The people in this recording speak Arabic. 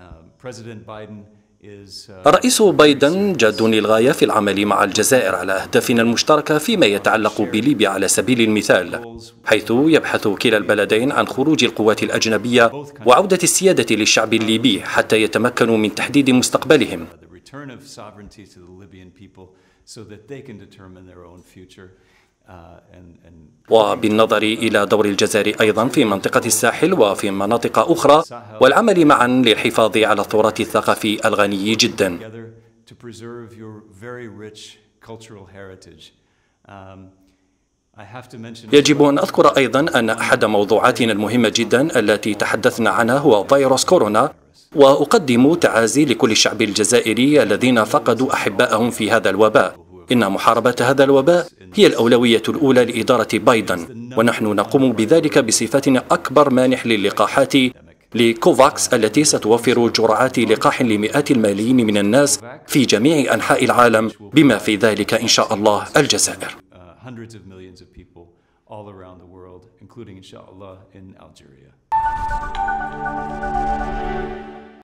Um, uh, الرئيس بايدن جاد للغاية في العمل مع الجزائر على أهدافنا المشتركة فيما يتعلق بليبيا على سبيل المثال حيث يبحث كلا البلدين عن خروج القوات الأجنبية وعودة السيادة للشعب الليبي حتى يتمكنوا من تحديد مستقبلهم uh, آه، وبالنظر إلى دور الجزائر أيضا في منطقة الساحل وفي مناطق أخرى والعمل معا للحفاظ على التراث الثقافي الغني جدا um, يجب أن أذكر أيضا أن أحد موضوعاتنا المهمة جدا التي تحدثنا عنها هو فيروس كورونا وأقدم تعازي لكل الشعب الجزائري الذين فقدوا أحبائهم في هذا الوباء إن محاربة هذا الوباء هي الأولوية الأولى لإدارة بايدن ونحن نقوم بذلك بصفتنا أكبر مانح للقاحات لكوفاكس التي ستوفر جرعات لقاح لمئات الملايين من الناس في جميع أنحاء العالم بما في ذلك إن شاء الله الجزائر